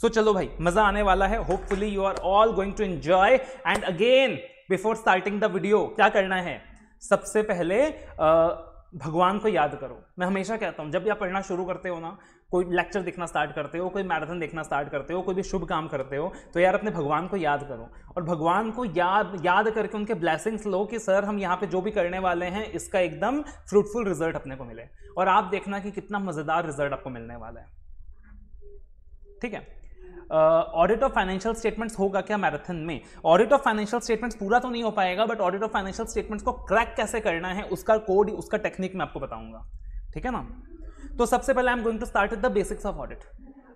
सो so, चलो भाई मजा आने वाला है hopefully you are all going to enjoy and again before starting the video क्या करना है सबसे पहले भगवान को याद करो मैं हमेशा कहता हूँ जब आप पढ़ना शुरू करते हो ना कोई लेक्चर देखना स्टार्ट करते हो कोई मैराथन देखना स्टार्ट करते हो कोई भी शुभ काम करते हो तो यार अपने भगवान को याद करो और भगवान को याद याद करके उनके ब्लैसिंग्स लो कि सर हम यहाँ पे जो भी करने वाले हैं इसका एकदम फ्रूटफुल रिजल्ट अपने को मिले और आप देखना कि कितना मज़ेदार रिजल्ट आपको मिलने वाला है ठीक है ऑडिट ऑफ फाइनेंशियल स्टेटमेंट्स होगा क्या मैराथन में ऑडिट ऑफ फाइनेंशियल स्टेटमेंट्स पूरा तो नहीं हो पाएगा but audit of financial statements को क्रैक कैसे करना है उसका कोड उसका टेक्निक मैं आपको बताऊंगा ठीक है ना तो सबसे पहले I am going to start with the basics of audit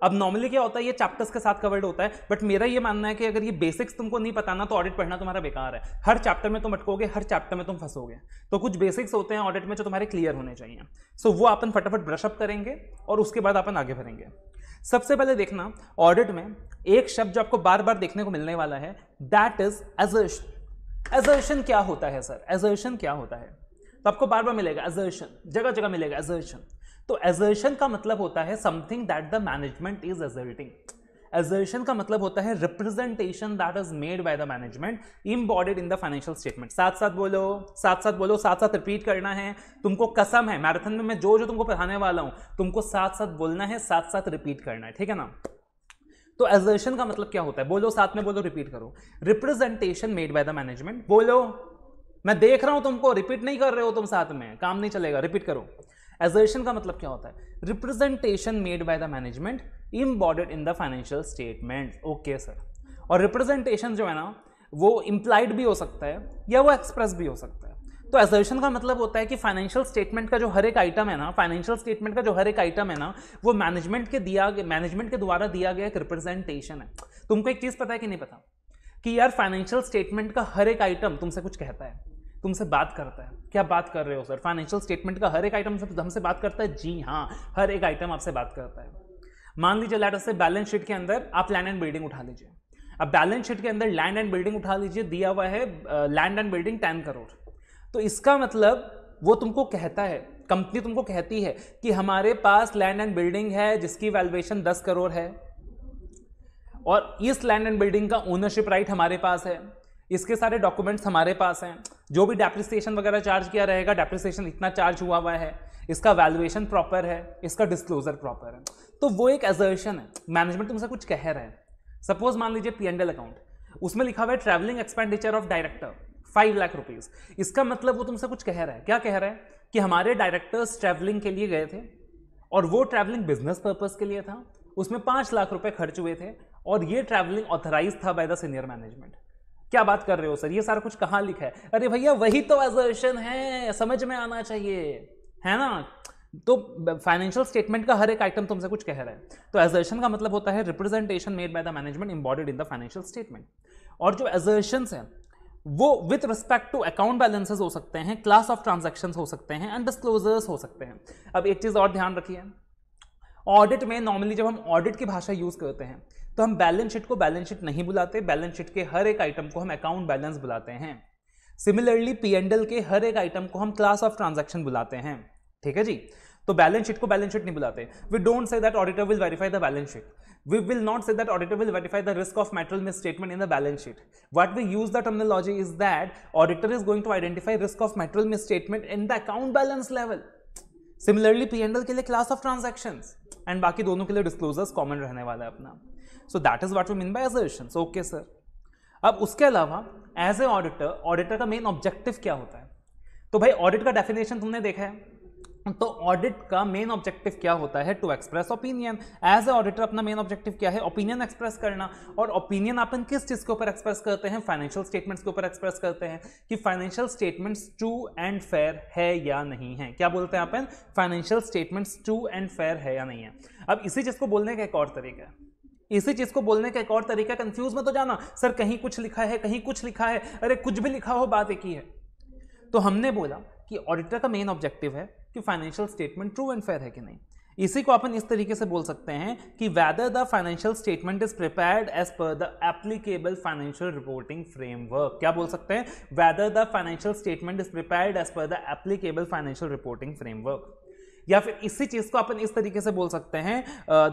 अब नॉर्मली क्या होता है ये चैप्टर्स के साथ कवर्ड होता है बट मेरा ये मानना है कि अगर ये बेसिक्स तुमको नहीं पता ना तो ऑडिट पढ़ना तुम्हारा बेकार है हर चैप्टर में तुम अटकोगे हर चैप्टर में तुम फंसोगे तो कुछ बेसिक्स होते हैं ऑडिट में जो तुम्हारे क्लियर होने चाहिए सो so, वो अपन फटाफट ब्रशअप करेंगे और उसके बाद अपन आगे भरेंगे सबसे पहले देखना ऑडिट में एक शब्द जो आपको बार बार देखने को मिलने वाला है दैट इज एजर्शन एजर्शन क्या होता है सर एजर्शन क्या होता है तो आपको बार बार मिलेगा एजर्शन जगह जगह मिलेगा एजर्शन तो एजर्शन का मतलब होता है something that the management is asserting assertion का मतलब होता है representation that is made by the management embodied in the financial statement साथ साथ बोलो साथ साथ बोलो साथ साथ रिपीट करना है तुमको कसम है मैराथन में मैं जो जो तुमको पढ़ाने वाला हूं तुमको साथ साथ बोलना है साथ साथ रिपीट करना है ठीक है ना तो एजर्शन का मतलब क्या होता है बोलो साथ में बोलो रिपीट करो representation made by the management बोलो मैं देख रहा हूं तुमको रिपीट नहीं कर रहे हो तुम साथ में काम नहीं चलेगा रिपीट करो एजर्शन का मतलब क्या होता है representation made by the management embodied in the financial statement okay sir और रिप्रेजेंटेशन जो है ना वो इम्प्लाइड भी हो सकता है या वो एक्सप्रेस भी हो सकता है तो एजर्शन का मतलब होता है कि फाइनेंशियल स्टेटमेंट का जो हर एक आइटम है ना फाइनेंशियल स्टेटमेंट का जो हर एक आइटम है ना वो मैनेजमेंट के दिया मैनेजमेंट के द्वारा दिया गया एक रिप्रेजेंटेशन है तुमको एक चीज़ पता है कि नहीं पता कि यार फाइनेंशियल स्टेटमेंट का हर एक आइटम तुमसे कुछ कहता है तुमसे बात करता है क्या बात कर रहे हो सर फाइनेंशियल स्टेटमेंट का हर एक आइटम से हमसे बात करता है जी हाँ हर एक आइटम आपसे बात करता है मान लीजिए लेटर से बैलेंस शीट के अंदर आप लैंड एंड बिल्डिंग उठा लीजिए अब बैलेंस शीट के अंदर लैंड एंड बिल्डिंग उठा लीजिए दिया हुआ है land and building ten crore तो इसका मतलब वो तुमको कहता है कंपनी तुमको कहती है कि हमारे पास लैंड एंड बिल्डिंग है जिसकी वैल्यूएशन दस करोड़ है और इस लैंड एंड बिल्डिंग का ओनरशिप राइट हमारे पास है इसके सारे डॉक्यूमेंट्स हमारे पास हैं जो भी डेप्रिसिएशन वगैरह चार्ज किया रहेगा डेप्रिसिएशन इतना चार्ज हुआ हुआ है इसका वैल्यूएशन प्रॉपर है इसका डिस्क्लोजर प्रॉपर है तो वो एक एजर्शन है मैनेजमेंट तुमसे कुछ कह रहा है सपोज मान लीजिए पी एंड एल अकाउंट उसमें लिखा हुआ है travelling expenditure of director five lakh rupees इसका मतलब वो तुमसे कुछ कह रहा है क्या कह रहा है कि हमारे डायरेक्टर्स ट्रैवलिंग के लिए गए थे और वो ट्रैवलिंग बिजनेस पर्पज के लिए था उसमें पाँच लाख रुपए खर्च हुए थे और ये ट्रैवलिंग ऑथराइज था बाय द सीनियर मैनेजमेंट क्या बात कर रहे हो सर ये सारा कुछ कहाँ लिखा है अरे भैया वही तो एजर्शन है समझ में आना चाहिए है ना तो फाइनेंशियल स्टेटमेंट का हर एक आइटम तुमसे कुछ कह रहा है तो एजर्शन का मतलब होता है representation made by the management embodied in the financial statement और जो एजर्शन है वो with respect to account balances हो सकते हैं क्लास ऑफ ट्रांजेक्शन हो सकते हैं एंड डिस्क्लोजर्स हो सकते हैं अब एक चीज़ और ध्यान रखिए ऑडिट में नॉर्मली जब हम ऑडिट की भाषा यूज़ करते हैं तो हम बैलेंस शीट को बैलेंस शीट नहीं बुलाते बैलेंस शीट के हर एक आइटम को हम अकाउंट बैलेंस बुलाते हैं सिमिलरली पी एंडल के हर एक आइटम को हम क्लास ऑफ ट्रांजेक्शन बुलाते हैं ठीक है जी तो बैलेंस शीट को बैलेंस शीट नहीं बुलाते we don't say that auditor will verify the balance sheet we will not say that auditor will verify the risk of material misstatement in the balance sheet what we use the terminology is that auditor is going to identify risk of material misstatement in the account balance level similarly p&l के लिए class of transactions and बाकी दोनों के लिए disclosures common रहने वाला है अपना so that is what we mean by assertion okay sir अब उसके अलावा एज ए ऑडिटर ऑडिटर का मेन ऑब्जेक्टिव क्या होता है तो भाई ऑडिट का डेफिनेशन तुमने देखा है तो ऑडिट का मेन ऑब्जेक्टिव क्या होता है to express opinion as a auditor अपना मेन ऑब्जेक्टिव क्या है ओपिनियन एक्सप्रेस करना और ओपिनियन अपन किस चीज़ के ऊपर एक्सप्रेस करते हैं फाइनेंशियल स्टेटमेंट्स के ऊपर एक्सप्रेस करते हैं कि financial statements true and fair है या नहीं है क्या बोलते हैं अपन financial statements true and fair है या नहीं है अब इसी चीज़ को बोलने का एक और तरीका है इसी चीज को बोलने का एक और तरीका कंफ्यूज में तो जाना सर कहीं कुछ लिखा है कहीं कुछ लिखा है अरे कुछ भी लिखा हो बात एक ही है तो हमने बोला कि ऑडिटर का मेन ऑब्जेक्टिव है कि financial statement true and fair है कि नहीं इसी को अपन इस तरीके से बोल सकते हैं कि whether the financial statement is prepared as per the applicable financial reporting framework क्या बोल सकते हैं whether the financial statement is prepared as per the applicable financial reporting framework या फिर इसी चीज को अपन इस तरीके से बोल सकते हैं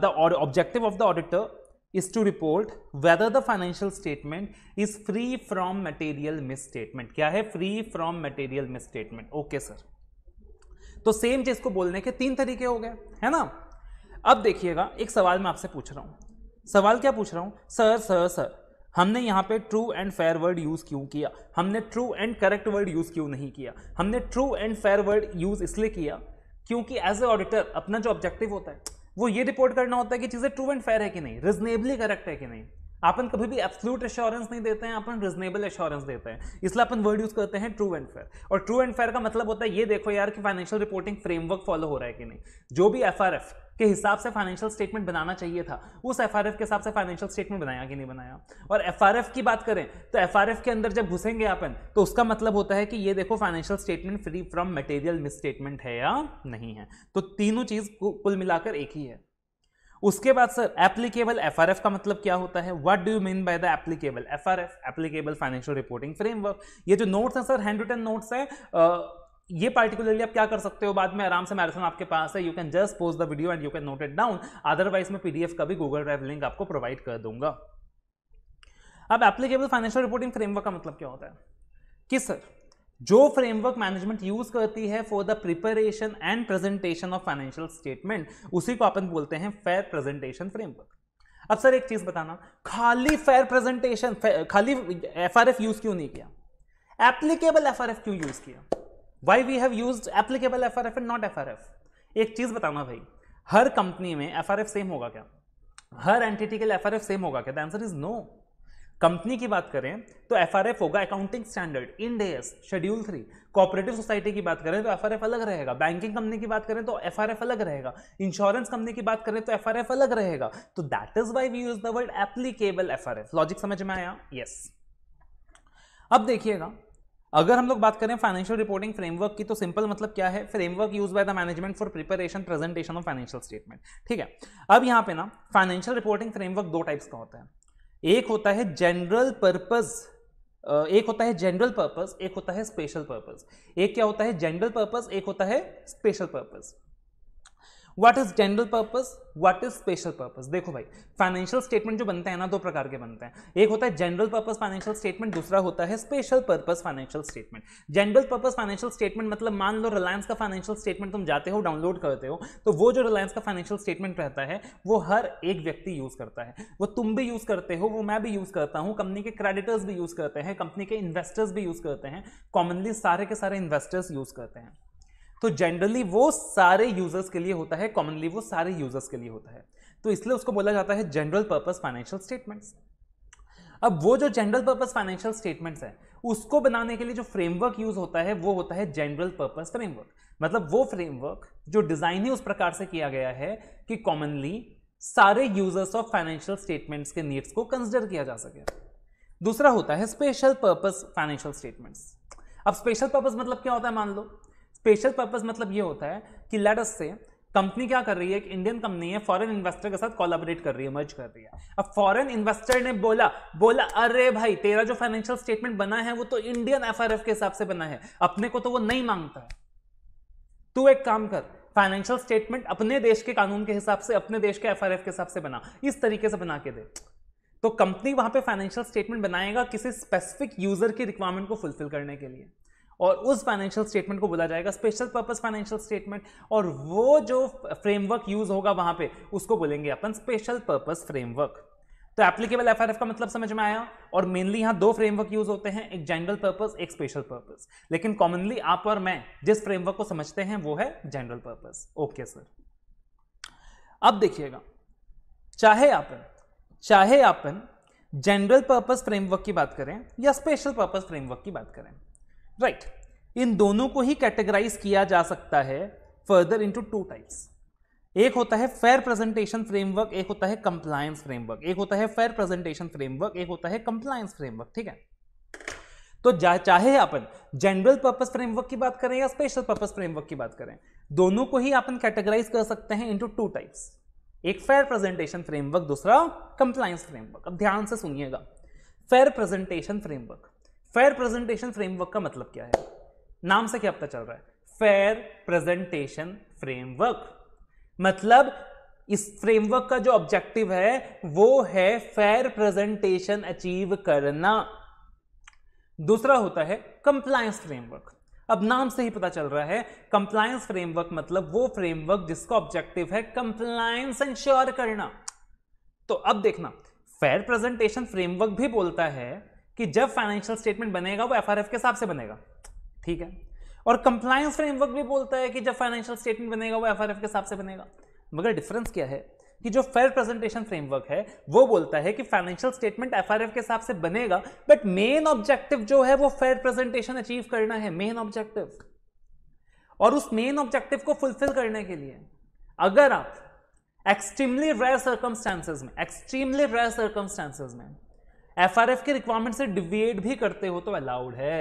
the objective of the auditor is to report whether the financial statement is free from material misstatement क्या है free from material misstatement okay okay, sir तो सेम चीज को बोलने के तीन तरीके हो गए है ना अब देखिएगा एक सवाल मैं आपसे पूछ रहा हूं सवाल क्या पूछ रहा हूं सर सर सर हमने यहां पे true and fair word use क्यों किया हमने true and correct word use क्यों नहीं किया हमने true and fair word use इसलिए किया क्योंकि एज ए ऑडिटर अपना जो ऑब्जेक्टिव होता है वो ये रिपोर्ट करना होता है कि चीज़ें ट्रू एंड फेयर है कि नहीं रिजनेबली करेक्ट है कि नहीं अपन कभी भी एब्सोल्यूट एश्योरेंस नहीं देते हैं अपन रिजनेबल एश्योरेंस देते हैं इसलिए अपन वर्ड यूज करते हैं ट्रू एंड फेयर और ट्रू एंड फेयर का मतलब होता है ये देखो यार कि फाइनेंशियल रिपोर्टिंग फ्रेमवर्क फॉलो हो रहा है कि नहीं जो भी एफ के हिसाब से फाइनेंशियल स्टेटमेंट बनाना चाहिए था उस एफ के हिसाब से फाइनेंशियल स्टेटमेंट बनाया कि नहीं बनाया और एफ की बात करें तो एफ के अंदर जब घुसेंगे अपन तो उसका मतलब होता है कि ये देखो financial statement free from material misstatement है या नहीं है तो तीनों चीज कुल मिलाकर एक ही है उसके बाद सर एप्लीकेबल एफ का मतलब क्या होता है what do you mean by the applicable F applicable financial reporting framework ये जो नोट्स हैं सर हैंड रिटन नोट्स हैं ये पार्टिकुलरली आप क्या कर सकते हो बाद में आराम से मैराथन आपके पास है you can just pause the video and you can note it down otherwise मैं पीडीएफ का भी गूगल ड्राइव लिंक आपको प्रोवाइड कर दूंगा अब एप्लीकेबल फाइनेंशियल रिपोर्टिंग फ्रेमवर्क का मतलब क्या होता है कि सर जो फ्रेमवर्क मैनेजमेंट यूज करती है for the preparation and presentation of financial statement उसी को अपन बोलते हैं फेयर प्रेजेंटेशन फ्रेमवर्क अब सर एक चीज बताना खाली फेयर प्रेजेंटेशन खाली एफ यूज क्यों नहीं किया एप्लीकेबल एफ क्यों यूज किया why we have use applicable F R F and not F R F एक चीज़ बताना भाई हर कंपनी में एफ आर एफ सेम होगा क्या हर एंटिटी के लिए एफ आर एफ सेम होगा क्या the answer is no company की बात करें तो एफ आर एफ होगा accounting standard in S schedule three cooperative society की बात करें तो एफ आर एफ अलग रहेगा बैंकिंग कंपनी की बात करें तो एफ आर एफ अलग रहेगा इंश्योरेंस कंपनी की बात करें तो एफ आर एफ अलग रहेगा तो that is why we use the word applicable F R F logic समझ में आया यस yes. अब देखिएगा अगर हम लोग बात करें फाइनेंशियल रिपोर्टिंग फ्रेमवर्क की तो सिंपल मतलब क्या है framework use by the management for preparation presentation of financial statement ठीक है अब यहां पे ना फाइनेंशियल रिपोर्टिंग फ्रेमवर्क दो टाइप्स का होता है एक होता है जनरल पर्पज एक होता है जनरल पर्पज एक होता है स्पेशल पर्पज एक क्या होता है जनरल पर्पज एक होता है special purpose what is general purpose what is special purpose देखो भाई फाइनेंशियल स्टेटमेंट जो बनते हैं ना दो प्रकार के बनते हैं एक होता है जनरल पर्पस फाइनेंशियल स्टेटमेंट दूसरा होता है special purpose financial statement general purpose financial statement मतलब मान लो रिलायंस का फाइनेंशियल स्टेटमेंट तुम जाते हो डाउनलोड करते हो तो वो जो रिलायंस का फाइनेंशियल स्टेटमेंट रहता है वो हर एक व्यक्ति यूज करता है वो तुम भी यूज करते हो वो मैं भी यूज करता हूँ कंपनी के क्रेडिटर्स भी यूज करते हैं कंपनी के इन्वेस्टर्स भी यूज करते हैं कॉमनली सारे के सारे इन्वेस्टर्स यूज करते हैं तो जनरली वो सारे यूजर्स के लिए होता है कॉमनली वो सारे यूजर्स के लिए होता है तो इसलिए उसको बोला जाता है जनरल पर्पज फाइनेंशियल स्टेटमेंट्स अब वो जो जनरल पर्पज फाइनेंशियल स्टेटमेंट्स है उसको बनाने के लिए जो फ्रेमवर्क यूज होता है वो होता है जनरल पर्पज फ्रेमवर्क मतलब वो फ्रेमवर्क जो डिजाइन ही उस प्रकार से किया गया है कि कॉमनली सारे यूजर्स ऑफ फाइनेंशियल स्टेटमेंट्स के नीड्स को कंसिडर किया जा सके दूसरा होता है स्पेशल पर्पज फाइनेंशियल स्टेटमेंट्स अब स्पेशल पर्पज मतलब क्या होता है मान लो स्पेशल पर्पज मतलब ये होता है कि लेटस से कंपनी क्या कर रही है एक इंडियन कंपनी है फॉरेन इन्वेस्टर के साथ कोलाबरेट कर रही है मर्ज कर रही है अब फॉरेन इन्वेस्टर ने बोला बोला अरे भाई तेरा जो फाइनेंशियल स्टेटमेंट बना है वो तो इंडियन एफआरएफ के हिसाब से बना है अपने को तो वो नहीं मांगता है तू एक काम कर फाइनेंशियल स्टेटमेंट अपने देश के कानून के हिसाब से अपने देश के एफ के हिसाब से बना इस तरीके से बना के दे तो कंपनी वहां पे फाइनेंशियल स्टेटमेंट बनाएगा किसी स्पेसिफिक यूजर की रिक्वायरमेंट को फुलफिल करने के लिए और उस फाइनेंशियल स्टेटमेंट को बोला जाएगा स्पेशल पर्पस फाइनेंशियल स्टेटमेंट और वो जो फ्रेमवर्क यूज होगा वहां पे उसको बोलेंगे अपन स्पेशल पर्पस फ्रेमवर्क तो एप्लीकेबल एफ का मतलब समझ में आया और मेनली यहाँ दो फ्रेमवर्क यूज होते हैं एक जनरल पर्पस एक स्पेशल पर्पस लेकिन कॉमनली आप और मैं जिस फ्रेमवर्क को समझते हैं वो है जनरल पर्पस ओके सर अब देखिएगा चाहे आपन चाहे आपन जनरल पर्पस फ्रेमवर्क की बात करें या स्पेशल पर्पस फ्रेमवर्क की बात करें राइट right. इन दोनों को ही कैटेगराइज किया जा सकता है फर्दर इनटू टू टाइप्स एक होता है फेयर प्रेजेंटेशन फ्रेमवर्क एक होता है कंप्लायंस फ्रेमवर्क एक होता है फेयर प्रेजेंटेशन फ्रेमवर्क एक होता है कंप्लायंस फ्रेमवर्क ठीक है तो चाहे अपन जनरल पर्पस फ्रेमवर्क की बात करें या स्पेशल पर्पस फ्रेमवर्क की बात करें दोनों को ही अपन कैटेगराइज कर सकते हैं इंटू टू टाइप्स एक फेयर प्रेजेंटेशन फ्रेमवर्क दूसरा कंप्लायंस फ्रेमवर्क अब ध्यान से सुनिएगा fair presentation framework fair presentation framework का मतलब क्या है नाम से क्या पता चल रहा है फेयर प्रेजेंटेशन फ्रेमवर्क मतलब इस फ्रेमवर्क का जो ऑब्जेक्टिव है वो है फेयर प्रेजेंटेशन अचीव करना दूसरा होता है कंप्लायंस फ्रेमवर्क अब नाम से ही पता चल रहा है कंप्लायंस फ्रेमवर्क मतलब वो फ्रेमवर्क जिसका ऑब्जेक्टिव है कंप्लायंस इंश्योर करना तो अब देखना फेयर प्रेजेंटेशन फ्रेमवर्क भी बोलता है कि जब फाइनेंशियल स्टेटमेंट बनेगा वो एफ के हिसाब से बनेगा ठीक है और कंप्लायंस फ्रेमवर्क भी बोलता है कि जब फाइनेंशियल स्टेटमेंट बनेगा वो एफ के हिसाब से बनेगा मगर डिफरेंस क्या है कि जो फेयर प्रेजेंटेशन फ्रेमवर्क है वो बोलता है कि फाइनेंशियल स्टेटमेंट एफ के हिसाब से बनेगा बट मेन ऑब्जेक्टिव जो है वो फेयर प्रेजेंटेशन अचीव करना है मेन ऑब्जेक्टिव और उस मेन ऑब्जेक्टिव को फुलफिल करने के लिए अगर आप एक्सट्रीमली रेयर सर्कमस्टांसिस में एक्सट्रीमली रेयर सर्कमस्टांसिस में एफआरएफ के रिक्वायरमेंट से डिविएट भी करते हो तो अलाउड है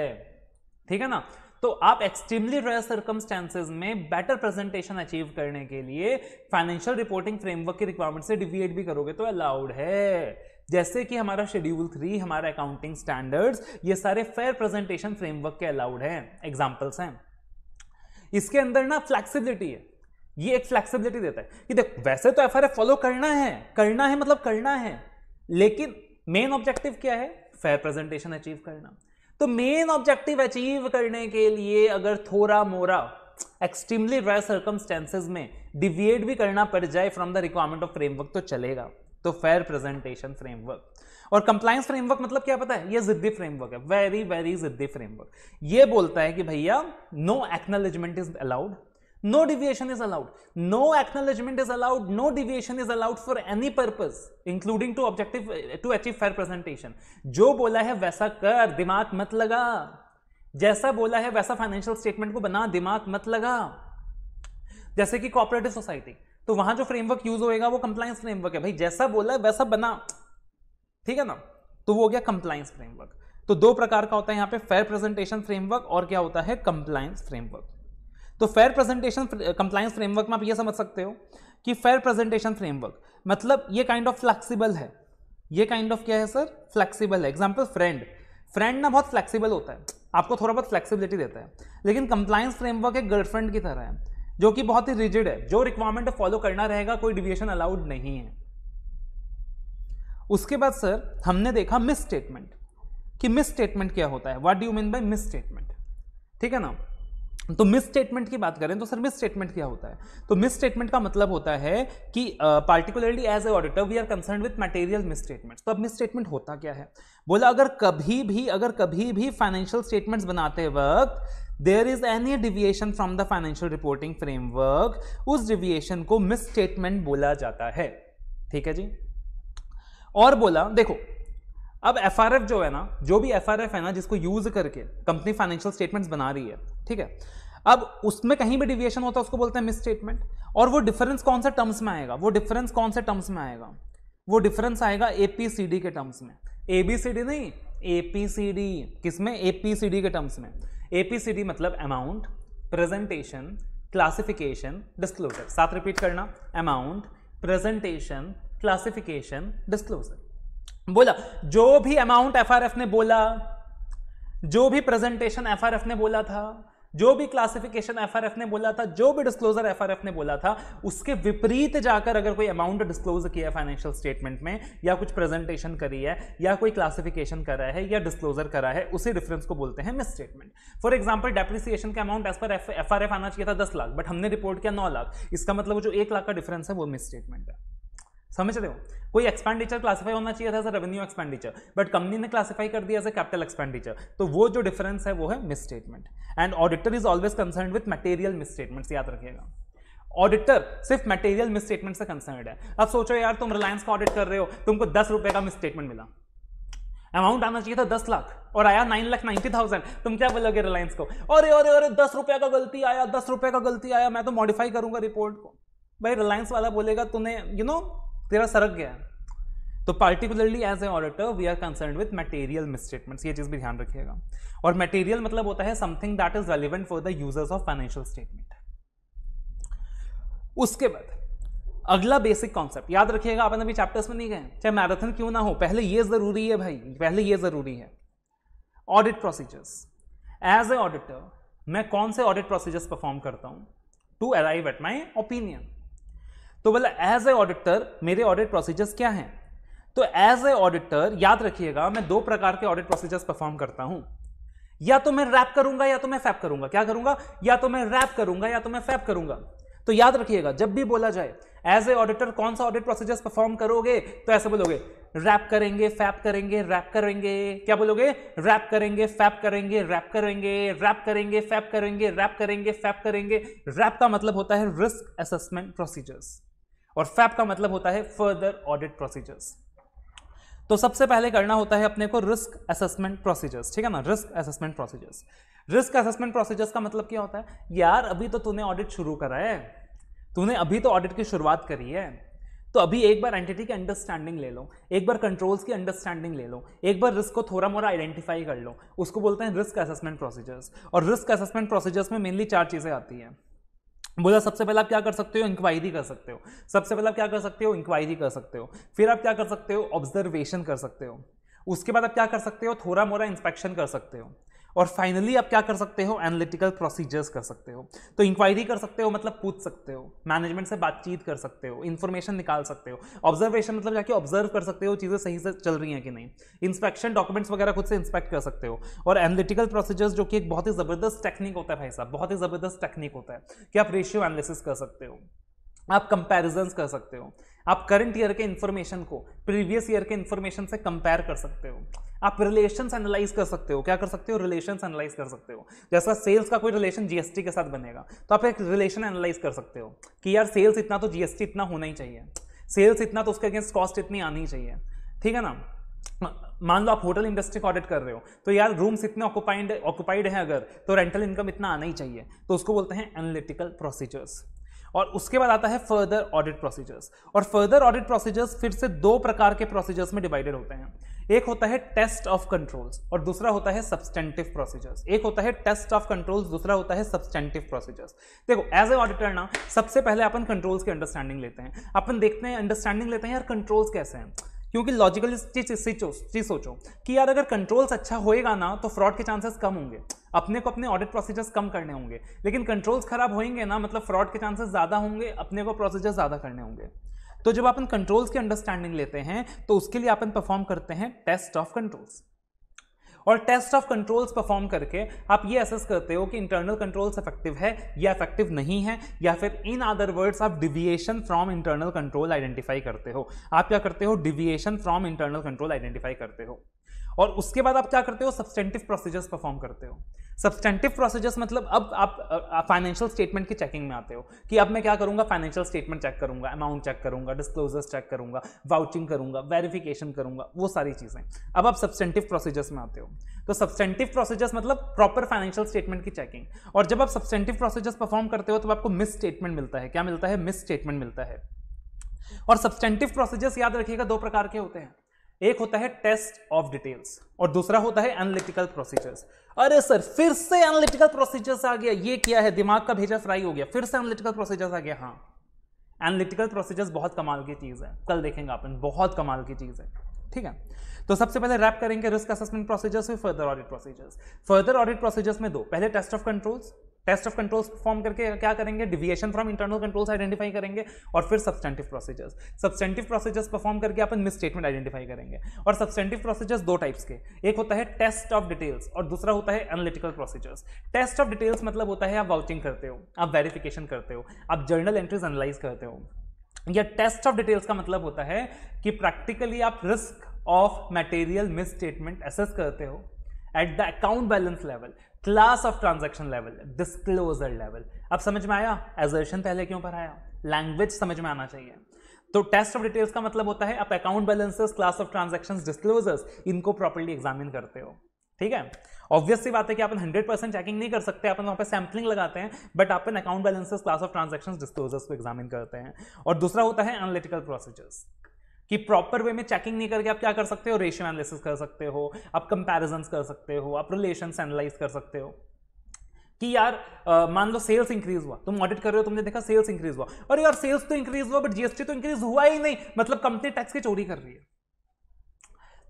ठीक है ना तो आप एक्सट्रीमली रेयर सर्कमस्टेंसेज में बेटर प्रेजेंटेशन अचीव करने के लिए फाइनेंशियल रिपोर्टिंग फ्रेमवर्क की रिक्वायरमेंट से डिविएट भी करोगे तो अलाउड है जैसे कि हमारा शेड्यूल थ्री हमारा अकाउंटिंग स्टैंडर्ड्स ये सारे फेयर प्रेजेंटेशन फ्रेमवर्क के अलाउड हैं एग्जाम्पल्स हैं इसके अंदर ना फ्लेक्सिबिलिटी है ये एक फ्लेक्सिबिलिटी देता है कि देख वैसे तो एफ फॉलो करना है करना है मतलब करना है लेकिन मेन ऑब्जेक्टिव क्या है फेयर प्रेजेंटेशन अचीव करना तो मेन ऑब्जेक्टिव अचीव करने के लिए अगर थोड़ा मोरा एक्सट्रीमली रेयर सर्कमस्टेंसेज में डिविएट भी करना पड़ जाए from the requirement of framework तो चलेगा तो फेयर प्रेजेंटेशन फ्रेमवर्क और कंप्लायंस फ्रेमवर्क मतलब क्या पता है ये जिद्दी फ्रेमवर्क है वेरी वेरी जिद्दी फ्रेमवर्क ये बोलता है कि भैया no acknowledgement is allowed no deviation is allowed no acknowledgement is allowed no deviation is allowed for any purpose including to objective to achieve fair presentation जो बोला है वैसा कर दिमाग मत लगा जैसा बोला है वैसा फाइनेंशियल स्टेटमेंट को बना दिमाग मत लगा जैसे कि कॉपरेटिव सोसाइटी तो वहां जो फ्रेमवर्क यूज होएगा वो कंप्लायंस फ्रेमवर्क है भाई जैसा बोला है वैसा बना ठीक है ना तो वो हो गया कंप्लायंस फ्रेमवर्क तो दो प्रकार का होता है यहाँ पे फेयर प्रेजेंटेशन फ्रेमवर्क और क्या होता है कंप्लायंस फ्रेमवर्क तो फेयर प्रेजेंटेशन कंप्लायंस फ्रेमवर्क में आप ये समझ सकते हो कि फेयर प्रेजेंटेशन फ्रेमवर्क मतलब ये काइंड ऑफ फ्लैक्सीबल है ये काइंड ऑफ क्या है सर फ्लैक्सीबल है एग्जाम्पल फ्रेंड फ्रेंड ना बहुत फ्लैक्सीबल होता है आपको थोड़ा बहुत फ्लैक्सीबिलिटी देता है लेकिन कंप्लायंस फ्रेमवर्क एक गर्लफ्रेंड की तरह है जो कि बहुत ही रिजिड है जो रिक्वायरमेंट फॉलो करना रहेगा कोई डिविएशन अलाउड नहीं है उसके बाद सर हमने देखा मिस स्टेटमेंट कि मिस स्टेटमेंट क्या होता है what do mean by misstatement ठीक है ना तो मिस स्टेटमेंट की बात करें तो सर मिस स्टेटमेंट क्या होता है तो मिस स्टेटमेंट का मतलब होता है कि particularly as a auditor we are concern with material misstatement तो अब मिस स्टेटमेंट होता क्या है बोला अगर कभी भी अगर कभी भी फाइनेंशियल स्टेटमेंट्स बनाते वक्त there is any deviation from the financial reporting framework उस डिविएशन को मिस स्टेटमेंट बोला जाता है ठीक है जी और बोला देखो अब एफ जो है ना जो भी एफ है ना जिसको यूज करके कंपनी फाइनेंशियल स्टेटमेंट्स बना रही है ठीक है अब उसमें कहीं भी डिविएशन होता है उसको बोलते हैं मिस स्टेटमेंट और वो डिफरेंस कौन से टर्म्स में आएगा वो डिफरेंस कौन से टर्म्स में आएगा वो डिफरेंस आएगा एपीसीडी के टर्म्स में एबीसीडी नहीं एपीसीडी किस में एपीसीडी के टर्म्स में एपीसीडी मतलब अमाउंट प्रेजेंटेशन क्लासिफिकेशन डिस्क्लोजर साथ रिपीट करना अमाउंट प्रेजेंटेशन क्लासिफिकेशन डिस्क्लोजर बोला जो भी अमाउंट एफआरएफ ने बोला जो भी प्रेजेंटेशन एफआरएफ ने बोला था जो भी क्लासिफिकेशन एफआरएफ ने बोला था जो भी डिस्क्लोजर एफआरएफ ने बोला था उसके विपरीत जाकर अगर कोई अमाउंट डिस्क्लोज किया है फाइनेंशियल स्टेटमेंट में या कुछ प्रेजेंटेशन करी है या कोई क्लासिफिकेशन करा है या डिस्क्लोजर करा है उसी डिफरेंस को बोलते हैं misstatement for example depreciation का अमाउंट एज पर एफ आना चाहिए था दस लाख बट हमने रिपोर्ट किया नौ लाख इसका मतलब जो एक लाख का डिफरेंस है वो मिस स्टेटमेंट है समझ रहे हो कोई एक्सपेंडिचर क्लासिफाई होना चाहिए था as revenue expenditure but company ने क्लासिफाई कर दिया एज ए कैपिटल एक्सपेंडिचर तो वो जो डिफरेंस है वो है misstatement and auditor is always concern with material misstatements याद रखिएगा ऑडिटर सिर्फ मटेरियल मिसस्टेटमेंट से कंसर्न है अब सोचो यार तुम रिलायंस का ऑडिट कर रहे हो तुमको दस रुपए का मिसस्टेटमेंट मिला अमाउंट आना चाहिए था दस लाख और आया नाइन लाख नाइन्टी थाउजेंड तुम क्या बोलोगे रिलायंस को अरे अरे अरे दस रुपये का गलती आया दस रुपये का गलती आया मैं तो मॉडिफाई करूंगा रिपोर्ट को भाई रिलायंस वाला बोलेगा तूने यू नो तेरा सरक गया तो particularly as a auditor we are concern with material misstatements ये चीज़ भी ध्यान रखिएगा और मटेरियल मतलब होता है something that is relevant for the users of financial statement उसके बाद अगला बेसिक कॉन्सेप्ट याद रखिएगा आपने अभी चैप्टर्स में नहीं गए चाहे मैराथन क्यों ना हो पहले ये ज़रूरी है भाई पहले ये ज़रूरी है audit procedures as a auditor मैं कौन से ऑडिट प्रोसीजर्स परफॉर्म करता हूँ to arrive at my opinion तो बोला एज ए ऑडिटर मेरे ऑडिट प्रोसीजर्स क्या हैं तो एज ए ऑडिटर याद रखिएगा मैं दो प्रकार के ऑडिट प्रोसीजर्स परफॉर्म करता हूं या तो मैं रैप करूंगा या तो मैं फैप करूंगा क्या करूंगा या तो मैं रैप करूंगा या तो मैं फैप करूंगा तो याद रखिएगा जब भी बोला जाए एज ए ऑडिटर कौन सा ऑडिट प्रोसीजर्स परफॉर्म करोगे तो ऐसे बोलोगे रैप करेंगे फैप करेंगे रैप करेंगे क्या बोलोगे रैप करेंगे फैप करेंगे रैप करेंगे रैप करेंगे फैप करेंगे रैप करेंगे फैप करेंगे रैप का मतलब होता है रिस्क असेसमेंट प्रोसीजर्स और फैप का मतलब होता है फर्दर ऑडिट प्रोसीजर्स तो सबसे पहले करना होता है अपने को रिस्क असेसमेंट प्रोसीजर्स ठीक है ना risk assessment procedures risk assessment procedures का मतलब क्या होता है यार अभी तो तूने ऑडिट शुरू करा है तूने अभी तो ऑडिट की शुरुआत करी है तो अभी एक बार एंटिटी की अंडरस्टैंडिंग ले लो एक बार कंट्रोल्स की अंडरस्टैंडिंग ले लो एक बार रिस्क को थोड़ा मोरा आइडेंटिफाई कर लो उसको बोलते हैं रिस्क असेसमेंट प्रोसीजर्स और रिस्क असेसमेंट प्रोसीजर्स में मेनली चार चीज़ें आती हैं बोला सबसे पहले आप क्या कर सकते हो इंक्वायरी कर सकते हो सबसे पहले आप क्या कर सकते हो इंक्वायरी कर सकते हो फिर आप क्या कर सकते हो ऑब्जर्वेशन कर सकते हो उसके बाद आप क्या कर सकते हो थोड़ा मोरा इंस्पेक्शन कर सकते हो और फाइनली आप क्या कर सकते हो एनालिटिकल प्रोसीजर्स कर सकते हो तो इंक्वायरी कर सकते हो मतलब पूछ सकते हो मैनेजमेंट से बातचीत कर सकते हो इन्फॉर्मेशन निकाल सकते हो ऑब्जर्वेशन मतलब जाके ऑब्जर्व कर सकते हो चीज़ें सही से चल रही हैं कि नहीं इंस्पेक्शन डॉक्यूमेंट्स वगैरह खुद से इंस्पेक्ट कर सकते हो और एनालिटिकल प्रोसीजर्स जो कि एक बहुत ही ज़बरदस्त टेक्निक होता है भाई साहब बहुत ही ज़बरदस्त टेक्निक होता है कि आप रेशियो एनालिसिस कर सकते हो आप कंपेरिजन्स कर सकते हो आप करंट ईयर के इन्फॉर्मेशन को प्रीवियस ईयर के इन्फॉर्मेशन से कंपेयर कर सकते हो आप रिलेशन एनालाइज कर सकते हो क्या कर सकते हो रिलेशन एनालाइज कर सकते हो जैसा सेल्स का कोई रिलेशन जीएसटी के साथ बनेगा तो आप एक रिलेशन एनालाइज कर सकते हो कि यार सेल्स इतना तो जीएसटी इतना होना ही चाहिए सेल्स इतना तो उसके अगेंस्ट कॉस्ट इतनी आनी चाहिए ठीक है ना मान लो आप होटल इंडस्ट्री को ऑडिट कर रहे हो तो यार रूम्स इतने ऑक्युपाइड ऑक्युपाइड हैं अगर तो रेंटल इनकम इतना आना ही चाहिए तो उसको बोलते हैं एनालिटिकल प्रोसीजर्स और उसके बाद आता है फर्दर ऑडिट प्रोसीजर्स और फर्दर ऑडिट प्रोसीजर्स फिर से दो प्रकार के प्रोसीजर्स में डिवाइडेड होते हैं एक होता है टेस्ट ऑफ कंट्रोल्स और दूसरा होता है सब्सटेंटिव प्रोसीजर्स एक होता है टेस्ट ऑफ कंट्रोल्स दूसरा होता है सब्सटेंटिव प्रोसीजर्स देखो एज ए ऑडिटर ना सबसे पहले अपन कंट्रोल्स की अंडरस्टैंडिंग लेते हैं अपन देखते हैं अंडरस्टैंडिंग लेते हैं यार कंट्रोल्स कैसे हैं क्योंकि लॉजिकल चीज सोचो कि यार अगर कंट्रोल्स अच्छा होएगा ना तो फ्रॉड के चांसेस कम होंगे अपने को अपने ऑडिट प्रोसीजर्स कम करने होंगे लेकिन कंट्रोल्स खराब होंगे ना मतलब फ्रॉड के चांसेस ज़्यादा होंगे अपने को प्रोसीजर्स ज़्यादा करने होंगे तो जब अपन कंट्रोल्स की अंडरस्टैंडिंग लेते हैं तो उसके लिए अपन परफॉर्म करते हैं टेस्ट ऑफ कंट्रोल्स और टेस्ट ऑफ कंट्रोल्स परफॉर्म करके आप ये असेस करते हो कि इंटरनल कंट्रोल्स इफेक्टिव है या इफेक्टिव नहीं है या फिर इन अदर वर्ड्स आप deviation from internal control identify करते हो आप क्या करते हो deviation from internal control identify करते हो और उसके बाद आप क्या करते हो सब्सटेंटिव प्रोसीजर्स परफॉर्म करते हो सब्सटेंटिव प्रोसीजर्स मतलब अब आप फाइनेंशियल स्टेटमेंट की चेकिंग में आते हो कि अब मैं क्या करूंगा फाइनेंशियल स्टेटमेंट चेक करूंगा अमाउंट चेक करूंगा डिस्क्लोजर्स चेक करूंगा वाउचिंग करूंगा वेरिफिकेशन करूंगा वो सारी चीज़ें अब आप सब्सटेंटिव प्रोसीजर्स में आते हो तो सब्सटेंटिव प्रोसीजर्स मतलब प्रॉपर फाइनेंशियल स्टेटमेंट की चेकिंग और जब आप सब्सटेंटिव प्रोसीजर्स परफॉर्म करते हो तो आपको मिस स्टेटमेंट मिलता है क्या मिलता है मिस स्टेटमेंट मिलता है और सब्सटेंटिव प्रोसीजर्स याद रखिएगा दो प्रकार के होते हैं एक होता है टेस्ट ऑफ डिटेल्स और दूसरा होता है एनालिटिकल प्रोसीजर्स अरे सर फिर से एनालिटिकल प्रोसीजर्स आ गया ये क्या है दिमाग का भेजा फ्राई हो गया फिर से एनालिटिकल प्रोसीजर्स आ गया हाँ एनालिटिकल प्रोसीजर्स बहुत कमाल की चीज़ है कल देखेंगे अपन बहुत कमाल की चीज़ है ठीक है तो सबसे पहले रैप करेंगे रिस्क असेसमेंट प्रोसीजर्स फिर further audit procedures further audit procedures में दो पहले test of controls test of controls perform करके क्या करेंगे deviation from internal controls identify करेंगे और फिर substantive procedures substantive procedures perform करके अपन स्टेटमेंट आइडेंटिफाई करेंगे और सब्सटेंटिव प्रोसीजर्स दो टाइप्स के एक होता है टेस्ट ऑफ डिटेल्स और दूसरा होता है analytical procedures test of details मतलब होता है आप वाउचिंग करते हो आप वेरिफिकेशन करते हो आप जर्नल एंट्रीज एनालाइज करते हो या टेस्ट ऑफ डिटेल्स का मतलब होता है कि प्रैक्टिकली आप risk of material misstatement assess करते हो at the account balance level class of transaction level disclosure level अब समझ में आया एजर्शन पहले क्यों पर आया लैंग्वेज समझ में आना चाहिए तो टेस्ट ऑफ डिटेल्स का मतलब होता है आप account balances class of transaction disclosures इनको प्रॉपरली एग्जामिन करते हो ठीक है ऑब्वियस सी बात है कि अपन हंड्रेड परसेंट चेकिंग नहीं कर सकते अपन वहाँ पर सैम्पलिंग लगाते हैं बट अपन account balances class of transaction disclosures को एग्जामिन करते हैं और दूसरा होता है एनालिटिकल प्रोसीजर्स कि प्रॉपर वे में चेकिंग नहीं करके आप क्या कर सकते हो रेशियो एनालिसिस कर सकते हो आप कंपेरिजन कर सकते हो आप रिलेशन एनालाइज कर सकते हो कि यार मान लो सेल्स इंक्रीज हुआ तुम ऑडिट कर रहे हो तुमने देखा सेल्स इंक्रीज हुआ और यार सेल्स तो इंक्रीज हुआ बट जीएसटी तो इंक्रीज हुआ ही नहीं मतलब कंपनी टैक्स की चोरी कर रही है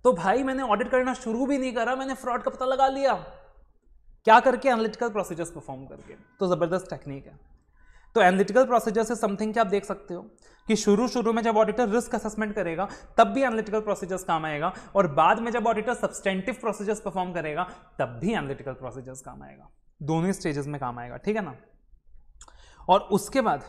तो भाई मैंने ऑडिट करना शुरू भी नहीं करा मैंने फ्रॉड का पता लगा लिया क्या करके एनालिटिकल प्रोसीजर्स परफॉर्म करके तो ज़बरदस्त टेक्निक है तो एनालिटिकल प्रोसीजर से समथिंग क्या आप देख सकते हो कि शुरू शुरू में जब ऑडिटर रिस्क असेसमेंट करेगा तब भी एनालिटिकल प्रोसीजर्स काम आएगा और बाद में जब ऑडिटर सब्सटेंटिव प्रोसीजर्स परफॉर्म करेगा तब भी एनालिटिकल प्रोसीजर्स काम आएगा दोनों ही स्टेजेस में काम आएगा ठीक है ना और उसके बाद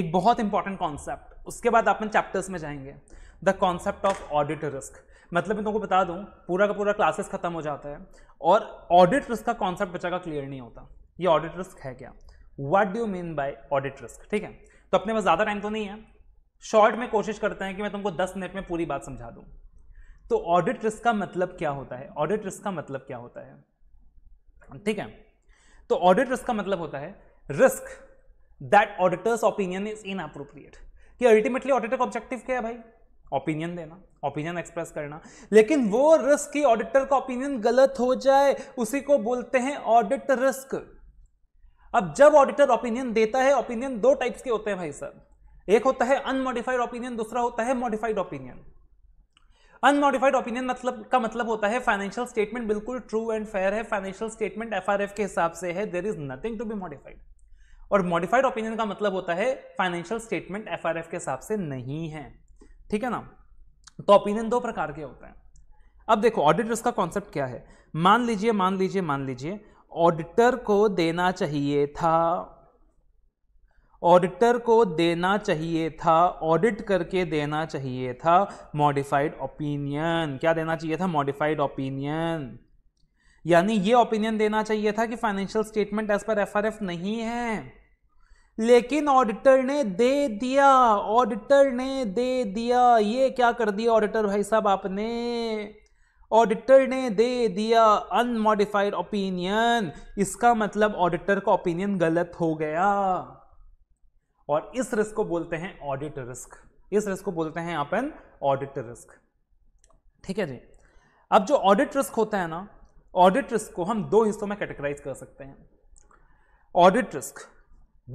एक बहुत इंपॉर्टेंट कॉन्सेप्ट उसके बाद आप चैप्टर्स में जाएंगे the concept of audit risk मतलब मैं तुमको बता दूं पूरा का पूरा क्लासेस खत्म हो जाता है और ऑडिट रिस्क का कॉन्सेप्ट बच्चा का क्लियर नहीं होता ये ऑडिट रिस्क है क्या what do mean by audit risk ठीक है तो अपने पास ज़्यादा टाइम तो नहीं है शॉर्ट में कोशिश करते हैं कि मैं तुमको दस मिनट में पूरी बात समझा दूं तो ऑडिट रिस्क का मतलब क्या होता है ऑडिट रिस्क का मतलब क्या होता है ठीक है तो ऑडिट रिस्क का मतलब होता है risk that auditor's opinion is inappropriate कि अल्टीमेटली ऑडिटर का ऑब्जेक्टिव क्या है भाई ओपिनियन देना ओपिनियन एक्सप्रेस करना लेकिन वो रिस्क की ऑडिटर का ओपिनियन गलत हो जाए उसी को बोलते हैं ऑडिट रिस्क अब जब ऑडिटर ओपिनियन देता है ओपिनियन दो टाइप्स के होते हैं भाई साहब एक होता है अनमोडिफाइड ओपिनियन दूसरा होता है मॉडिफाइड ओपिनियन अनमॉडिफाइड ओपिनियन मतलब का मतलब होता है फाइनेंशियल स्टेटमेंट बिल्कुल ट्रू एंड फेयर है फाइनेंशियल स्टेटमेंट एफ के हिसाब से है there is nothing to be modified और मॉडिफाइड ओपिनियन का मतलब होता है फाइनेंशियल स्टेटमेंट एफ के हिसाब से नहीं है ठीक है ना तो ओपिनियन दो प्रकार के होते हैं अब देखो ऑडिटर्स का कॉन्सेप्ट क्या है मान लीजिए मान लीजिए मान लीजिए ऑडिटर को देना चाहिए था ऑडिटर को देना चाहिए था ऑडिट करके देना चाहिए था मॉडिफाइड ओपिनियन क्या देना चाहिए था मॉडिफाइड ओपिनियन यानी ये ओपिनियन देना चाहिए था कि financial statement as per F नहीं है लेकिन ऑडिटर ने दे दिया ऑडिटर ने दे दिया ये क्या कर दिया ऑडिटर भाई साहब आपने ऑडिटर ने दे दिया अनमॉडिफाइड ओपिनियन इसका मतलब ऑडिटर का ओपिनियन गलत हो गया और इस रिस्क को बोलते हैं ऑडिट रिस्क इस रिस्क को बोलते हैं अपन ऑडिट रिस्क ठीक है जी अब जो ऑडिट रिस्क होता है ना ऑडिट रिस्क को हम दो हिस्सों में कैटेगराइज कर सकते हैं audit risk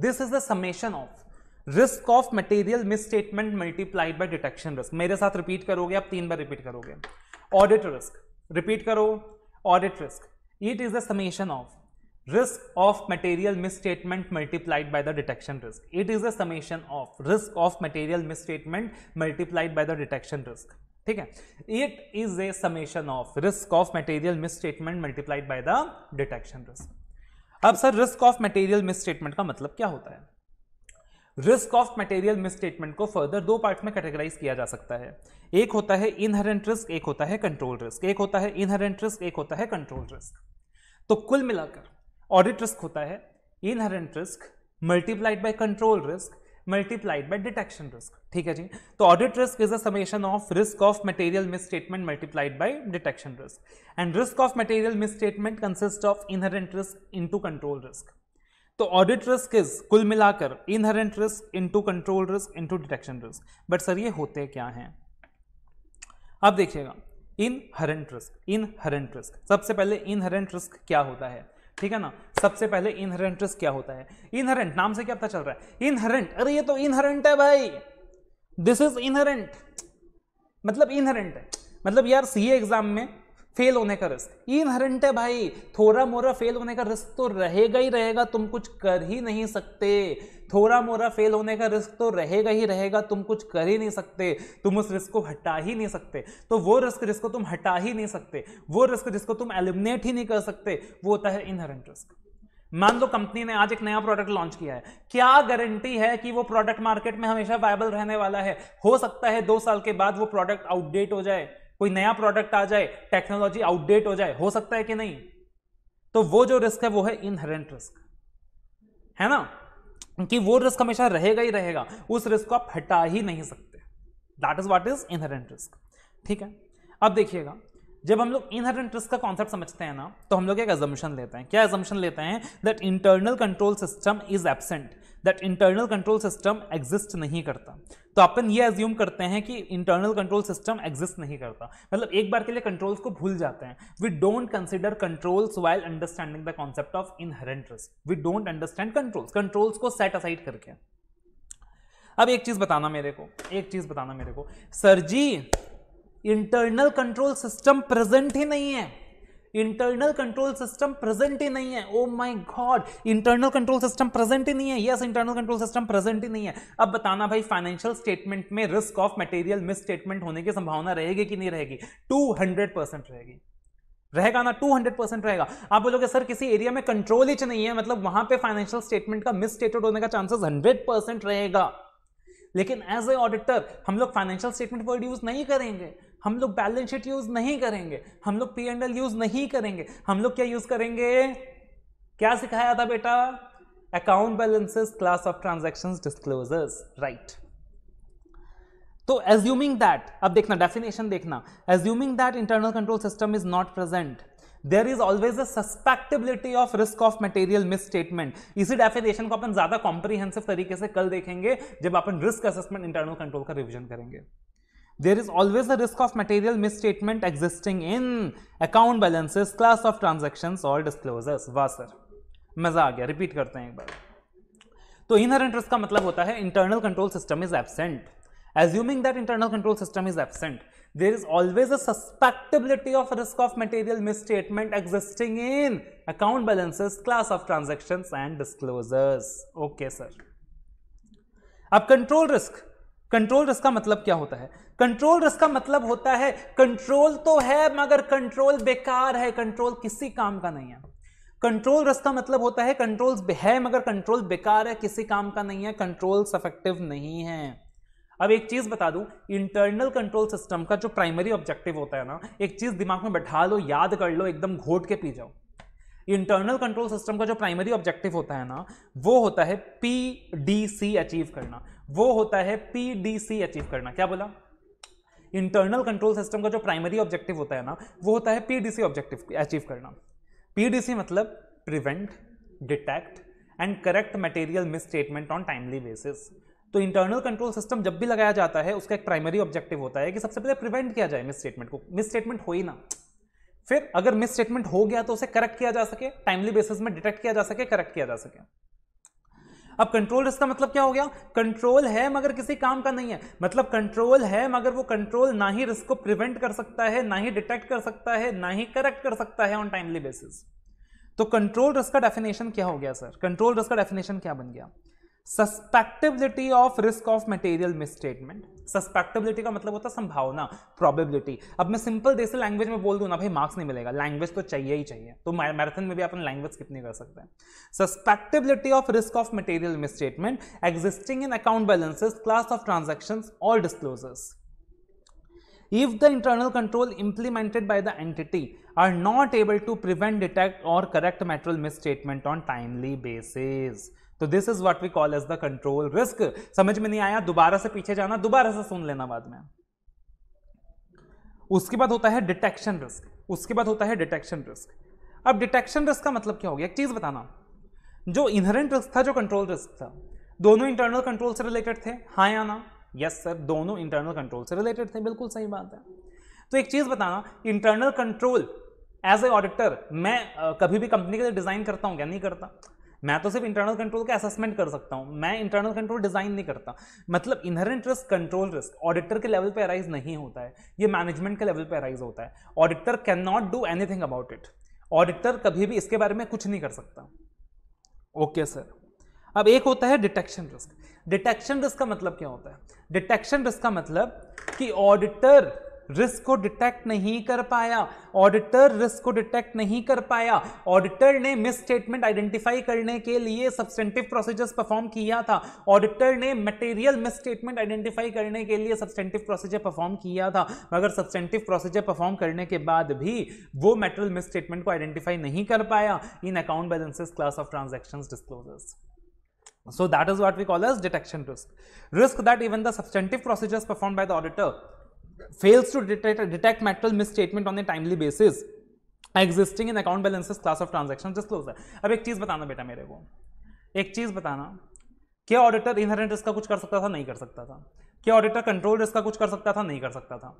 this is the summation of risk of material misstatement multiplied by detection risk मेरे साथ रिपीट करोगे आप तीन बार रिपीट करोगे ऑडिट रिस्क रिपीट करो audit risk it is the summation of risk misstatement multiplied by the detection risk it it is the of of risk of material misstatement multiplied by the detection risk ठीक है it is a summation of risk of material misstatement multiplied by the detection risk अब sir risk of material misstatement का मतलब क्या होता है risk of material misstatement को further दो पार्ट में कैटेगराइज किया जा सकता है एक होता है इनहेरेंट रिस्क एक होता है कंट्रोल रिस्क एक होता है इनहेरेंट रिस्क एक होता है कंट्रोल रिस्क तो कुल मिलाकर ऑडिट रिस्क होता है inherent risk multiplied by control risk multiplied by detection risk ठीक है जी तो audit risk is a summation of risk of material misstatement multiplied by detection risk and risk of material misstatement consist of inherent risk into control risk तो audit risk is कुल मिलाकर inherent risk into control risk into detection risk but sir ये होते क्या हैं अब देखिएगा inherent risk inherent risk सबसे पहले इनहरेंट रिस्क क्या होता है ठीक है ना सबसे पहले इनहेरेंट रिस्क क्या होता है इनहेरेंट नाम से क्या पता चल रहा है इनहेरेंट अरे ये तो इनहेरेंट है भाई दिस इज इनहेरेंट मतलब इनहेरेंट है मतलब यार सी एग्जाम में फेल होने का रिस्क इनहेरेंट है भाई थोड़ा मोरा फेल होने का रिस्क तो रहेगा ही रहेगा तुम कुछ कर ही नहीं सकते थोड़ा मोरा फेल होने का रिस्क तो रहेगा ही रहेगा तुम कुछ कर ही नहीं सकते तुम उस रिस्क को हटा ही नहीं सकते तो वो रिस्क जिसको तुम हटा ही नहीं सकते वो रिस्क जिसको तुम एलिमिनेट ही नहीं कर सकते वो होता है इनहेरेंट रिस्क मान लो कंपनी ने आज एक नया प्रोडक्ट लॉन्च किया है क्या गारंटी है कि वो प्रोडक्ट मार्केट में हमेशा वायबल रहने वाला है हो सकता है दो साल के बाद वो प्रोडक्ट आउटडेट हो जाए कोई नया प्रोडक्ट आ जाए टेक्नोलॉजी आउटडेट हो जाए हो सकता है कि नहीं तो वो जो रिस्क है वो है इनहेरेंट रिस्क है ना कि वो रिस्क हमेशा रहेगा ही रहेगा उस रिस्क को आप हटा ही नहीं सकते that is what is inherent risk ठीक है अब देखिएगा जब हम लोग रिस्क का कॉन्सेप्ट समझते हैं ना तो हम लोग एक एजम्पन लेते हैं क्या एजम्पन लेते हैं that internal control system is absent that internal control system exist नहीं करता तो अपन ये एज्यूम करते हैं कि इंटरनल कंट्रोल सिस्टम एग्जिस्ट नहीं करता मतलब एक बार के लिए कंट्रोल्स को भूल जाते हैं we don't consider controls while understanding the concept of inherent risk we don't understand controls controls को सेट असाइड करके अब एक चीज बताना मेरे को एक चीज बताना मेरे को sir ji internal control system present ही नहीं है इंटरनल कंट्रोल सिस्टम प्रेजेंट ही नहीं है oh my god internal control system present ही नहीं है yes internal control system present ही नहीं है अब बताना भाई फाइनेंशियल स्टेटमेंट में risk of material misstatement होने की संभावना रहेगी कि नहीं रहेगी टू हंड्रेड परसेंट रहेगी रहेगा ना 200 परसेंट रहेगा आप बोलोगे सर किसी एरिया में कंट्रोल ही नहीं है मतलब वहां पे फाइनेंशियल स्टेटमेंट का मिस स्टेटेड होने का चांसेस 100 परसेंट रहेगा लेकिन एज ए ऑडिटर हम लोग फाइनेंशियल स्टेटमेंट वर्ड यूज नहीं करेंगे हम लोग बैलेंस शीट यूज नहीं करेंगे हम लोग पी एंड एल यूज नहीं करेंगे हम लोग क्या यूज करेंगे क्या सिखाया था बेटा account balances class of transaction disclosures right तो एज्यूमिंग दैट अब देखना डेफिनेशन देखना assuming that internal control system is not present there is always a susceptibility of risk of material statement इसी डेफिनेशन को अपन ज्यादा कॉम्प्रीहेंसिव तरीके से कल देखेंगे जब अपन रिस्क असेसमेंट इंटरनल कंट्रोल का रिविजन करेंगे There is always a risk of material misstatement existing in account balances, class of transactions or disclosures. वाह सर मजा आ गया रिपीट करते हैं एक बार तो इनहेरेंट रिस्क का मतलब होता है internal control system is absent assuming that internal control system is absent there is always a susceptibility of risk of material misstatement existing in account balances class of transactions and disclosures okay sir ab control risk control risk का मतलब क्या होता है control risk का मतलब होता है control तो है मगर कंट्रोल बेकार है कंट्रोल किसी काम का नहीं है कंट्रोल रस का मतलब होता है कंट्रोल है मगर कंट्रोल बेकार है किसी काम का नहीं है कंट्रोल सफेक्टिव नहीं है अब एक चीज बता दूं इंटरनल कंट्रोल सिस्टम का जो प्राइमरी ऑब्जेक्टिव होता है ना एक चीज दिमाग में बैठा लो याद कर लो एकदम घोट के पी जाओ इंटरनल कंट्रोल सिस्टम का जो प्राइमरी ऑब्जेक्टिव होता है ना वो होता है पी डी सी अचीव करना वो होता है पीडीसी अचीव करना क्या बोला इंटरनल कंट्रोल सिस्टम का जो प्राइमरी ऑब्जेक्टिव होता है ना वो होता है पीडीसी ऑब्जेक्टिव अचीव करना पीडीसी मतलब prevent detect and correct material misstatement on timely basis तो इंटरनल कंट्रोल सिस्टम जब भी लगाया जाता है उसका एक प्राइमरी ऑब्जेक्टिव होता है कि सबसे पहले प्रिवेंट किया जाए मिस स्टेटमेंट को मिस स्टेटमेंट हो ही ना फिर अगर मिस स्टेटमेंट हो गया तो उसे करेक्ट किया जा सके टाइमली बेसिस में डिटेक्ट किया जा सके करेक्ट किया जा सके अब कंट्रोल इसका मतलब क्या हो गया कंट्रोल है मगर किसी काम का नहीं है मतलब कंट्रोल है मगर वो कंट्रोल ना ही रिस्क को प्रिवेंट कर सकता है ना ही डिटेक्ट कर सकता है ना ही करेक्ट कर सकता है ऑन टाइमली बेसिस तो कंट्रोल रिस्क का डेफिनेशन क्या हो गया सर कंट्रोल रिस्क का डेफिनेशन क्या बन गया susceptibility of risk of material misstatement susceptibility का मतलब होता है संभावना प्रोबेबिलिटी अब मैं सिंपल देसी लैंग्वेज में बोल दूं ना भाई मार्क्स नहीं मिलेगा लैंग्वेज तो चाहिए ही चाहिए तो मैराथन में भी अपन लैंग्वेज कितनी कर सकते हैं susceptibility of risk of material misstatement existing in account balances class of transaction और disclosures if the internal control implemented by the entity are not able to prevent detect or correct material misstatement on timely basis तो this is what we call as the control risk समझ में नहीं आया दोबारा से पीछे जाना दोबारा से सुन लेना बाद में उसके बाद होता है डिटेक्शन रिस्क उसके बाद होता है डिटेक्शन रिस्क अब डिटेक्शन रिस्क का मतलब क्या हो गया एक चीज बताना जो इनहेरेंट रिस्क था जो कंट्रोल रिस्क था दोनों इंटरनल कंट्रोल से रिलेटेड थे हाँ या ना यस सर दोनों इंटरनल कंट्रोल से रिलेटेड थे बिल्कुल सही बात है तो एक चीज बताना internal control as a auditor मैं uh, कभी भी कंपनी के लिए डिजाइन करता हूं क्या नहीं करता मैं तो सिर्फ इंटरनल कंट्रोल का असेसमेंट कर सकता हूँ मैं इंटरनल कंट्रोल डिज़ाइन नहीं करता मतलब inherent risk control risk auditor के लेवल पे अराइज नहीं होता है ये मैनेजमेंट के लेवल पे अराइज होता है auditor can not do anything about it auditor कभी भी इसके बारे में कुछ नहीं कर सकता ओके सर अब एक होता है डिटेक्शन रिस्क डिटेक्शन रिस्क का मतलब क्या होता है डिटेक्शन रिस्क का मतलब कि ऑडिटर रिस्क को डिटेक्ट नहीं कर पाया ऑडिटर रिस्क को डिटेक्ट नहीं कर पाया ऑडिटर ने मिस स्टेटमेंट आइडेंटिफाई करने के लिए सब्सटेंटिव प्रोसीजर्स परफॉर्म किया था ऑडिटर ने मटेरियल मिस स्टेटमेंट आइडेंटिफाई करने के लिए सब्सटेंटिव प्रोसीजर परफॉर्म किया था मगर सब्सटेंटिव प्रोसीजर परफॉर्म करने के बाद भी वो मेटेरियल मिस स्टेटमेंट को आइडेंटिफाई नहीं कर पाया in account balances class of transaction disclosures so that is what we call as detection risk risk that even the substantive procedures performed by the auditor fails to detect, detect material misstatement on a timely basis existing in account balances class of transactions disclosure ab ek cheez batana beta mere ko ek cheez batana kya auditor inherent risk ka kuch kar sakta tha nahi kar sakta tha kya auditor control risk ka kuch kar sakta tha nahi kar sakta tha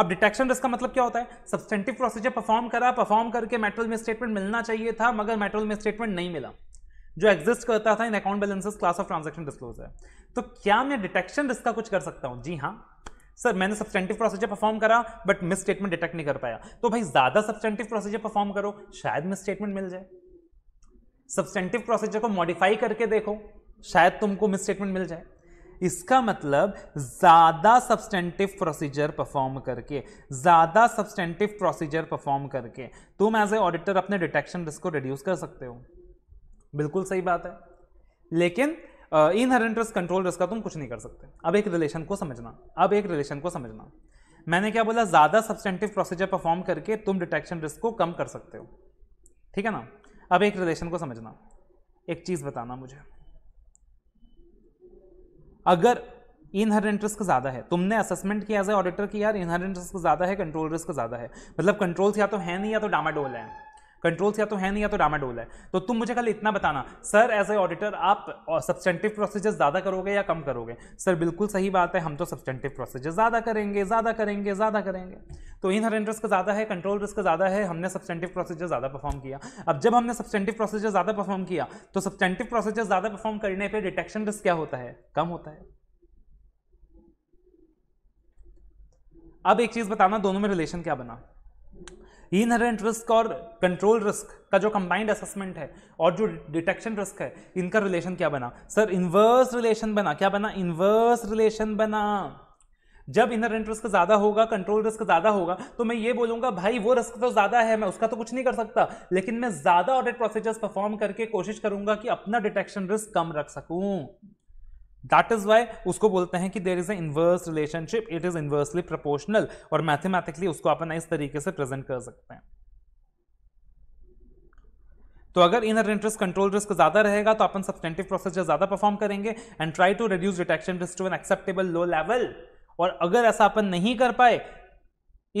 अब detection risk का मतलब क्या होता है substantive procedure perform करा perform करके मेट्रोल में स्टेटमेंट मिलना चाहिए था मगर मेट्रोल में स्टेटमेंट नहीं मिला जो एग्जिस्ट करता था in account balances class of transaction disclosure तो क्या मैं डिटेक्शन रिस्क का कुछ कर सकता हूं जी हाँ सर मैंने सब्सटेंटिव प्रोसीजर परफॉर्म करा बट मिस स्टेटमेंट डिटेक्ट नहीं कर पाया तो भाई ज्यादा सब्सटेंटिव प्रोसीजर परफॉर्म करो शायद मिस स्टेटमेंट मिल जाए सब्सटेंटिव प्रोसीजर को मॉडिफाई करके देखो शायद तुमको मिस स्टेटमेंट मिल जाए इसका मतलब ज्यादा सब्सटेंटिव प्रोसीजर परफॉर्म करके ज्यादा सब्सटेंटिव प्रोसीजर परफॉर्म करके तुम एज ए ऑडिटर अपने डिटेक्शन रिस्क को रिड्यूस कर सकते हो बिल्कुल सही बात है लेकिन इनहेरिटेंस कंट्रोल का तुम कुछ नहीं कर सकते अब एक रिलेशन को समझना अब एक रिलेशन को समझना मैंने क्या बोला ज़्यादा सब्सटेंटिव प्रोसीजर परफॉर्म करके तुम डिटेक्शन रिस्क को कम कर सकते हो ठीक है ना अब एक रिलेशन को समझना एक चीज़ बताना मुझे अगर इनहेरेंट रिस्क ज़्यादा है तुमने असेसमेंट किया एज ए ऑडिटर की यार इनहेरेंट रिस्क ज़्यादा है कंट्रोल रिस्क ज़्यादा है मतलब कंट्रोल्स या तो है नहीं या तो डामाडोल है कंट्रोल्स या तो है नहीं या तो डामाडोल है तो तुम मुझे कल इतना बताना सर एज ए ऑडिटर आप सब्सटेंटिव प्रोसीजर्स ज़्यादा करोगे या कम करोगे सर बिल्कुल सही बात है हम तो सब्सटेंटिव प्रोसीजर्स ज़्यादा करेंगे ज़्यादा करेंगे ज़्यादा करेंगे तो इन हर रिस्क ज़्यादा है कंट्रोल रिस्क ज़्यादा है हमने सब्सटेंटिव प्रोसीजर ज़्यादा परफॉर्म किया अब जब हमने सब्सटेंटिव प्रोसीजर ज़्यादा परफॉर्म किया तो सब्सटेंटिव प्रोसीजर ज़्यादा परफॉर्म करने पर डिटेक्शन रिस्क क्या होता है कम होता है अब एक चीज़ बताना दोनों में रिलेशन क्या बना इनहेरेंट रिस्क और कंट्रोल रिस्क का जो कंबाइंड असेसमेंट है और जो डिटेक्शन रिस्क है इनका रिलेशन क्या बना सर इन्वर्स रिलेशन बना क्या बना इन्वर्स रिलेशन बना जब इनहेरेंट रिस्क ज्यादा होगा कंट्रोल रिस्क ज्यादा होगा तो मैं ये बोलूंगा भाई वो रिस्क तो ज्यादा है मैं उसका तो कुछ नहीं कर सकता लेकिन मैं ज्यादा ऑडिट प्रोसीजर्स परफॉर्म करके कोशिश करूंगा कि अपना डिटेक्शन रिस्क कम रख सकूं दैट इज वाई उसको बोलते हैं कि there is a inverse relationship it is inversely proportional और मैथमेटिकली उसको अपन इस तरीके से प्रेजेंट कर सकते हैं तो अगर इनर इंटरेस्ट कंट्रोल रिस्क ज्यादा रहेगा तो अपन सब्सटेंटिव प्रोसेस ज्यादा परफॉर्म करेंगे and try to reduce detection risk to an acceptable low level और अगर ऐसा अपन नहीं कर पाए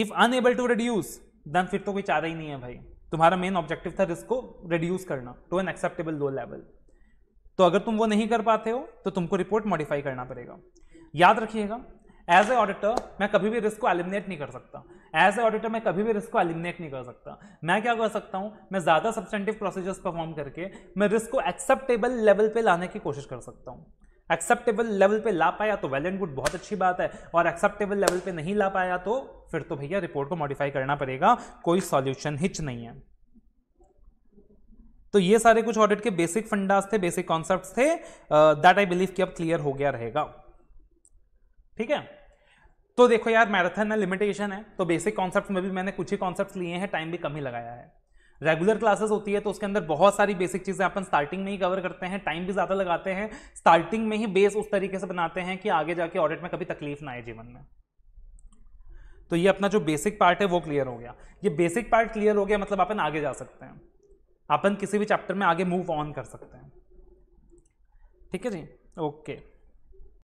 if unable to reduce then फिर तो कोई चारा ही नहीं है भाई तुम्हारा मेन ऑब्जेक्टिव था रिस्क को रिड्यूस करना to an acceptable low level तो अगर तुम वो नहीं कर पाते हो तो तुमको रिपोर्ट मॉडिफाई करना पड़ेगा याद रखिएगा एज ए ऑडिटर मैं कभी भी रिस्क को एलिमिनेट नहीं कर सकता एज ए ऑडिटर मैं कभी भी रिस्क को एलिमिनेट नहीं कर सकता मैं क्या कर सकता हूँ मैं ज़्यादा सब्सटेंटिव प्रोसीजर्स परफॉर्म करके मैं रिस्क को एक्सेप्टेबल लेवल पे लाने की कोशिश कर सकता हूँ एक्सेप्टेबल लेवल पे ला पाया तो वेल एंड गुड बहुत अच्छी बात है और एक्सेप्टेबल लेवल पे नहीं ला पाया तो फिर तो भैया रिपोर्ट को मॉडिफाई करना पड़ेगा कोई सॉल्यूशन हिच नहीं है तो ये सारे कुछ ऑडिट के बेसिक फंडास थे बेसिक कॉन्सेप्ट थे दैट आई बिलीव कि अब क्लियर हो गया रहेगा ठीक है तो देखो यार मैराथन में लिमिटेशन है तो बेसिक कॉन्सेप्ट में भी मैंने कुछ ही कॉन्सेप्ट लिए हैं टाइम भी कम ही लगाया है रेगुलर क्लासेस होती है तो उसके अंदर बहुत सारी बेसिक चीज़ें अपन स्टार्टिंग में ही कवर करते हैं टाइम भी ज़्यादा लगाते हैं स्टार्टिंग में ही बेस उस तरीके से बनाते हैं कि आगे जाके ऑडिट में कभी तकलीफ ना आए जीवन में तो ये अपना जो बेसिक पार्ट है वो क्लियर हो गया ये बेसिक पार्ट क्लियर हो गया मतलब अपन आगे जा सकते हैं अपन किसी भी चैप्टर में आगे मूव ऑन कर सकते हैं ठीक है जी ओके